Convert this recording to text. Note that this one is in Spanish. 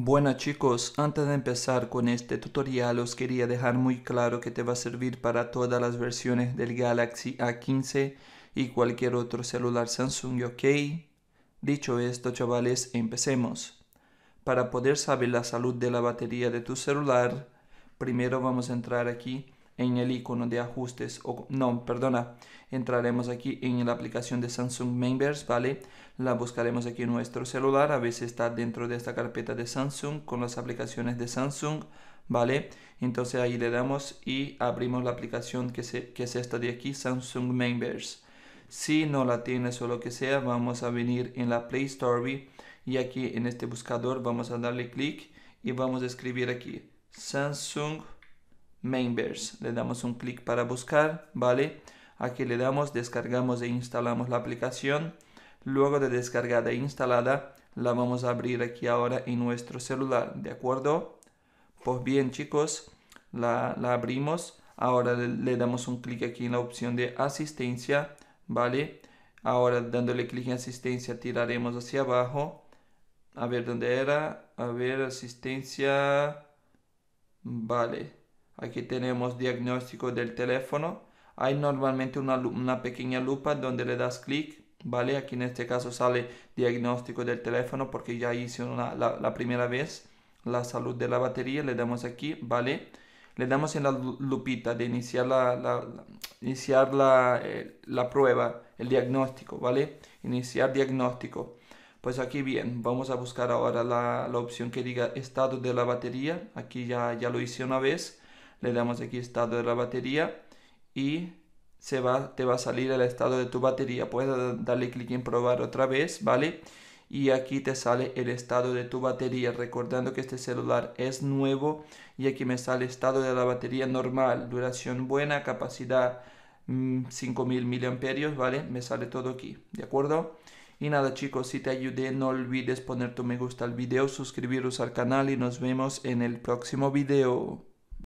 Bueno chicos, antes de empezar con este tutorial os quería dejar muy claro que te va a servir para todas las versiones del Galaxy A15 y cualquier otro celular Samsung, ok? Dicho esto chavales, empecemos. Para poder saber la salud de la batería de tu celular, primero vamos a entrar aquí en el icono de ajustes, o no, perdona, entraremos aquí en la aplicación de Samsung Members, ¿vale? la buscaremos aquí en nuestro celular, a veces está dentro de esta carpeta de Samsung con las aplicaciones de Samsung, ¿vale? Entonces ahí le damos y abrimos la aplicación que, que es esta de aquí, Samsung Members. Si no la tienes o lo que sea, vamos a venir en la Play Store y aquí en este buscador vamos a darle clic y vamos a escribir aquí Samsung Members. Le damos un clic para buscar, ¿vale? Aquí le damos, descargamos e instalamos la aplicación. Luego de descargada e instalada, la vamos a abrir aquí ahora en nuestro celular, ¿de acuerdo? Pues bien chicos, la, abrimos. Ahora le, damos un clic aquí en la opción de asistencia, ¿vale? Ahora dándole clic en asistencia tiraremos hacia abajo. A ver dónde era. A ver, asistencia. Vale. Aquí tenemos diagnóstico del teléfono. Hay normalmente una, una pequeña lupa donde le das clic ¿vale? Aquí en este caso sale diagnóstico del teléfono porque ya hice una, la, primera vez la salud de la batería, le damos aquí, ¿vale? Le damos en la lupita de iniciar la, iniciar eh, la, prueba, el diagnóstico, ¿vale? Iniciar diagnóstico. Pues aquí bien, vamos a buscar ahora la, opción que diga estado de la batería. Aquí ya, ya lo hice una vez. Le damos aquí estado de la batería y se va, te va a salir el estado de tu batería. Puedes darle clic en probar otra vez, ¿vale? Y aquí te sale el estado de tu batería, recordando que este celular es nuevo y aquí me sale el estado de la batería normal, duración buena, capacidad 5000 mm, mAh ¿vale? Me sale todo aquí, ¿de acuerdo? Y nada chicos, si te ayudé no olvides poner tu me gusta al video, suscribiros al canal y nos vemos en el próximo video.